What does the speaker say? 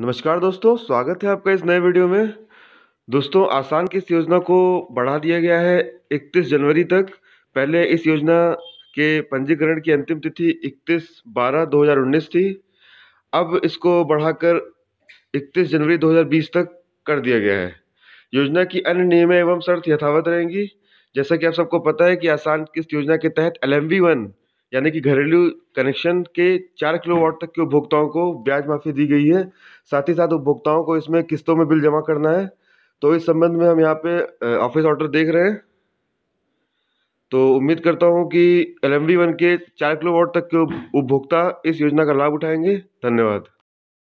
नमस्कार दोस्तों स्वागत है आपका इस नए वीडियो में दोस्तों आसान की इस योजना को बढ़ा दिया गया है 31 जनवरी तक पहले इस योजना के पंजीकरण की अंतिम तिथि 31 बारह 2019 थी अब इसको बढ़ाकर 31 जनवरी 2020 तक कर दिया गया है योजना की अन्य नियम एवं शर्त यथावत रहेंगी जैसा कि आप सबको पता है कि आसान किस्त योजना के तहत एल एम यानी कि घरेलू कनेक्शन के चार किलोवाट तक के उपभोक्ताओं को ब्याज माफ़ी दी गई है साथ ही साथ उपभोक्ताओं को इसमें किस्तों में बिल जमा करना है तो इस संबंध में हम यहाँ पे ऑफिस ऑर्डर देख रहे हैं तो उम्मीद करता हूँ कि एल एम वन के चार किलोवाट तक के उपभोक्ता इस योजना का लाभ उठाएंगे धन्यवाद